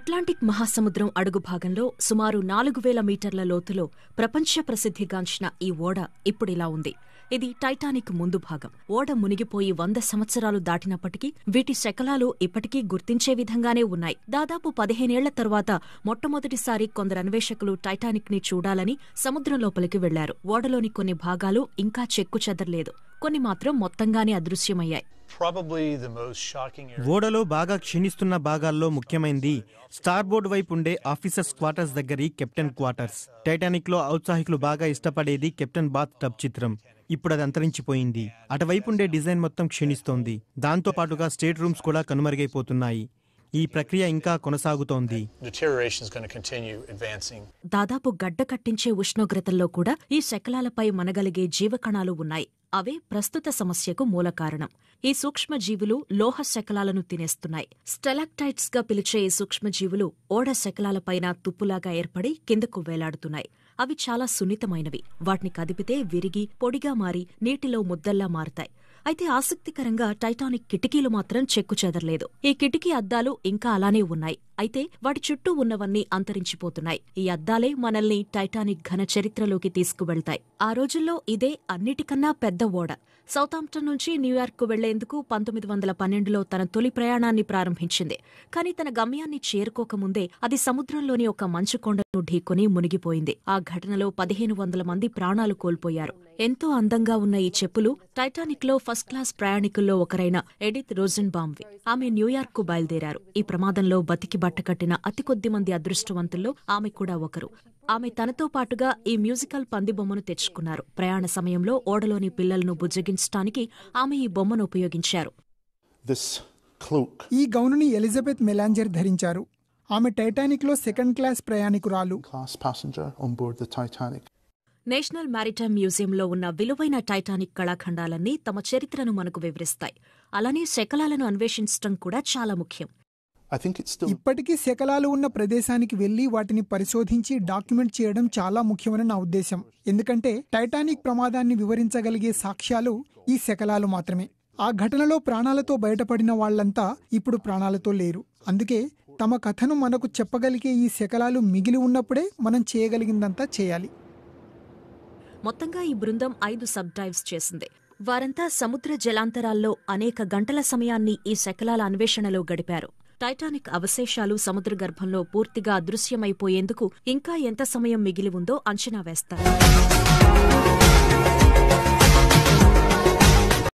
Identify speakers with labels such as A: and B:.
A: Atlantic మహాసముద్రం అడుగు భాగంలో సుమారు నాలుగు వేల మీటర్ల లోతులో ప్రపంచ ప్రసిద్ధిగాంచిన ఈ ఓడ ఇప్పుడిలా ఉంది ఇది టైటానిక్ ముందు భాగం ఓడ మునిగిపోయి వంద సంవత్సరాలు దాటినప్పటికీ వీటి శకలాలు ఇప్పటికీ గుర్తించే విధంగానే ఉన్నాయి దాదాపు పదిహేనేళ్ల తర్వాత మొట్టమొదటిసారి కొందరు అన్వేషకులు టైటానిక్ ని చూడాలని సముద్రం లోపలికి వెళ్లారు ఓడలోని కొన్ని భాగాలు ఇంకా చెదర్లేదు కొన్ని మాత్రం మొత్తంగానే అదృశ్యమయ్యాయి
B: ఓడలో బాగా క్షీణిస్తున్న భాగాల్లో ముఖ్యమైనది స్టార్బోర్డ్ వైపు ఉండే ఆఫీసర్స్ క్వార్టర్స్ దగ్గరి కెప్టెన్ క్వార్టర్స్ టైటానిక్ లో ఔత్సాహికులు బాగా ఇష్టపడేది కెప్టెన్ బాత్ టబ్ చిత్రం ఇప్పుడు అది అంతరించిపోయింది అటువైపు ఉండే డిజైన్ మొత్తం క్షీణిస్తోంది దాంతో పాటుగా స్టేట్ రూమ్స్ కూడా కనుమరుగైపోతున్నాయి ఈ ప్రక్రియ ఇంకా కొనసాగుతోంది
A: దాదాపు గడ్డ కట్టించే ఉష్ణోగ్రతల్లో కూడా ఈ శకలాలపై మనగలిగే జీవకణాలు ఉన్నాయి అవే ప్రస్తుత సమస్యకు మూల కారణం ఈ సూక్ష్మజీవులు లోహ శకలాలను తినేస్తున్నాయి స్టెలాక్టైట్స్ గా పిలిచే ఈ సూక్ష్మజీవులు ఓడ శకలాలపైన తుప్పులాగా ఏర్పడి కిందకు వేలాడుతున్నాయి అవి చాలా సున్నితమైనవి వాటిని కదిపితే విరిగి పొడిగా మారి నీటిలో ముద్దల్లా మారతాయి అయితే ఆసక్తికరంగా టైటానిక్ కిటికీలు మాత్రం చెక్కు చెదరలేదు ఈ కిటికీ అద్దాలు ఇంకా అలానే ఉన్నాయి అయితే వాటి చుట్టూ ఉన్నవన్నీ అంతరించిపోతున్నాయి ఈ అద్దాలే మనల్ని టైటానిక్ ఘన చరిత్రలోకి తీసుకువెళ్తాయి ఆ రోజుల్లో ఇదే అన్నిటికన్నా పెద్ద ఓడ సౌతాంప్టన్ నుంచి న్యూయార్క్కు వెళ్లేందుకు పంతొమ్మిది వందల పన్నెండులో తన తొలి ప్రయాణాన్ని ప్రారంభించింది కానీ తన గమ్యాన్ని చేరుకోకముందే అది సముద్రంలోని ఒక మంచు కొండను ఢీకొని మునిగిపోయింది ఆ ఘటనలో పదిహేను వందల మంది ప్రాణాలు కోల్పోయారు ఎంతో అందంగా ఉన్న ఈ చెప్పులు టైటానిక్లో ఫస్ట్ క్లాస్ ప్రయాణికుల్లో ఒకరైన ఎడిత్ రోజన్ బాంబ్వి ఆమె కు బయలుదేరారు ఈ ప్రమాదంలో బతికి బట్టకట్టిన అతి కొద్ది మంది అదృష్టవంతుల్లో ఆమె కూడా ఒకరు ఆమె తనతో పాటుగా ఈ మ్యూజికల్ పంది బొమ్మను తెచ్చుకున్నారు ప్రయాణ సమయంలో ఓడలోని పిల్లలను బుజ్జగించడానికి ఆమె ఈ బొమ్మను ఉపయోగించారు ఈ గౌనుని ఎలిజబెత్ మెలాంజర్ ధరించారు
C: ఆమె టైటానిక్లో సెకండ్ క్లాస్ ప్రయాణికురాలు
A: నేషనల్ మ్యారిటైమ్ మ్యూజియంలో ఉన్న విలువైన టైటానిక్ కళాఖండాలన్నీ తమ చరిత్రను మనకు వివరిస్తాయి అలానే శకలాలను అన్వేషించడం కూడా చాలా ముఖ్యం ఇప్పటికీ
C: శకలాలు ఉన్న ప్రదేశానికి వెళ్లి వాటిని పరిశోధించి డాక్యుమెంట్ చేయడం చాలా ముఖ్యమని నా ఉద్దేశం ఎందుకంటే టైటానిక్ ప్రమాదాన్ని వివరించగలిగే సాక్ష్యాలు ఈ శకలాలు మాత్రమే ఆ ఘటనలో ప్రాణాలతో బయటపడిన వాళ్లంతా ఇప్పుడు ప్రాణాలతో లేరు అందుకే తమ కథను మనకు చెప్పగలిగే ఈ శకలాలు మిగిలి ఉన్నప్పుడే మనం చేయగలిగిందంతా చేయాలి
A: మొత్తంగా ఈ బృందం ఐదు సబ్ డైవ్స్ చేసింది వారంతా సముద్ర జలాంతరాల్లో అనేక గంటల సమయాన్ని ఈ శకలాల అన్వేషణలో గడిపారు టైటానిక్ అవశేషాలు సముద్ర గర్భంలో పూర్తిగా అదృశ్యమైపోయేందుకు ఇంకా ఎంత సమయం మిగిలి ఉందో అంచనా వేస్తారు